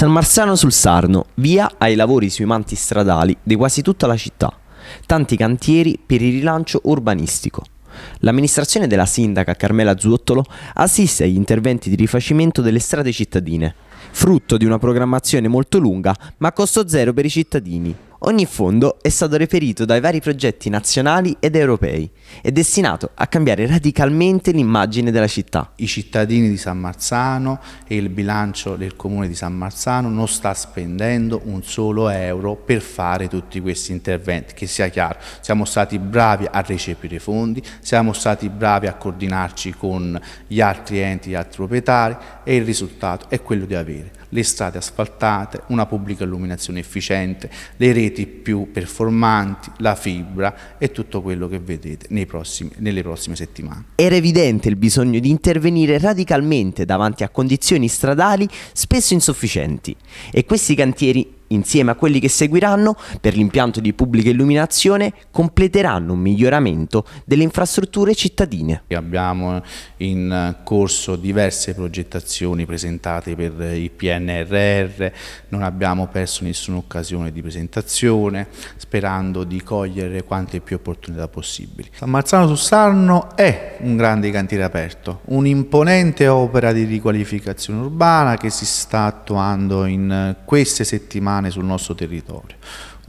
San Marzano sul Sarno, via ai lavori sui manti stradali di quasi tutta la città, tanti cantieri per il rilancio urbanistico. L'amministrazione della sindaca Carmela Zuottolo assiste agli interventi di rifacimento delle strade cittadine, frutto di una programmazione molto lunga ma a costo zero per i cittadini, Ogni fondo è stato reperito dai vari progetti nazionali ed europei e destinato a cambiare radicalmente l'immagine della città. I cittadini di San Marzano e il bilancio del comune di San Marzano non sta spendendo un solo euro per fare tutti questi interventi, che sia chiaro, siamo stati bravi a recepire i fondi, siamo stati bravi a coordinarci con gli altri enti, gli altri proprietari e il risultato è quello di avere le strade asfaltate, una pubblica illuminazione efficiente, le reti reti più performanti, la fibra e tutto quello che vedete prossimi, nelle prossime settimane. Era evidente il bisogno di intervenire radicalmente davanti a condizioni stradali spesso insufficienti e questi cantieri insieme a quelli che seguiranno per l'impianto di pubblica illuminazione, completeranno un miglioramento delle infrastrutture cittadine. Abbiamo in corso diverse progettazioni presentate per il PNRR, non abbiamo perso nessuna occasione di presentazione, sperando di cogliere quante più opportunità possibili. San Marzano su Sarno è un grande cantiere aperto, un'imponente opera di riqualificazione urbana che si sta attuando in queste settimane umane sul nostro territorio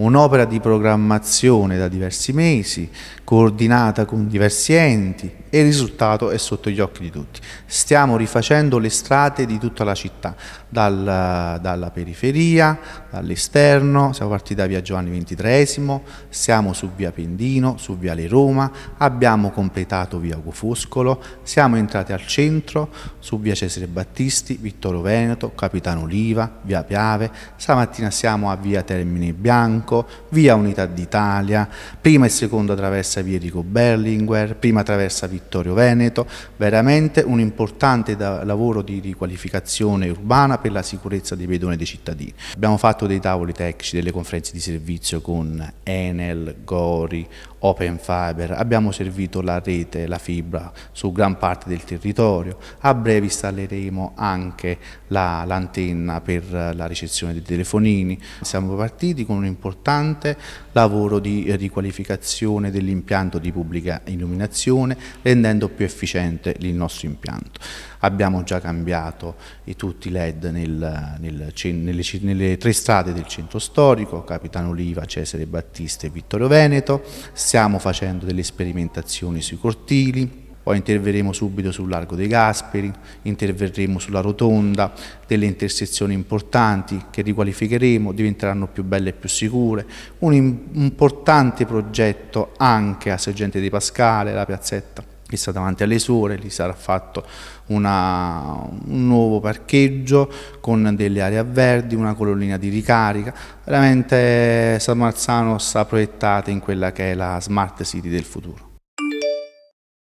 un'opera di programmazione da diversi mesi, coordinata con diversi enti e il risultato è sotto gli occhi di tutti. Stiamo rifacendo le strade di tutta la città, dal, dalla periferia, dall'esterno, siamo partiti da via Giovanni XXIII, siamo su via Pendino, su viale Roma, abbiamo completato via Ugo siamo entrati al centro, su via Cesare Battisti, Vittorio Veneto, Capitano Oliva, via Piave, stamattina siamo a via Termine Bianco, Bianco, via Unità d'Italia, prima e seconda traversa via Rico Berlinguer, prima traversa Vittorio Veneto, veramente un importante lavoro di riqualificazione urbana per la sicurezza dei pedoni dei cittadini. Abbiamo fatto dei tavoli tecnici, delle conferenze di servizio con Enel, Gori, Open Fiber, abbiamo servito la rete, la fibra su gran parte del territorio, a breve installeremo anche l'antenna la, per la ricezione dei telefonini, siamo partiti con un importante lavoro di riqualificazione dell'impianto di pubblica illuminazione rendendo più efficiente il nostro impianto. Abbiamo già cambiato i tutti i led nel, nel, nelle, nelle tre strade del centro storico, Capitano Oliva, Cesare Battista e Vittorio Veneto, Stiamo facendo delle sperimentazioni sui cortili, poi interverremo subito sul Largo dei Gasperi, interverremo sulla rotonda, delle intersezioni importanti che riqualificheremo, diventeranno più belle e più sicure. Un importante progetto anche a Sergente di Pascale, la piazzetta sta davanti alle sole, lì sarà fatto una, un nuovo parcheggio con delle aree a verdi, una colonnina di ricarica, veramente San Marzano sta proiettata in quella che è la smart city del futuro.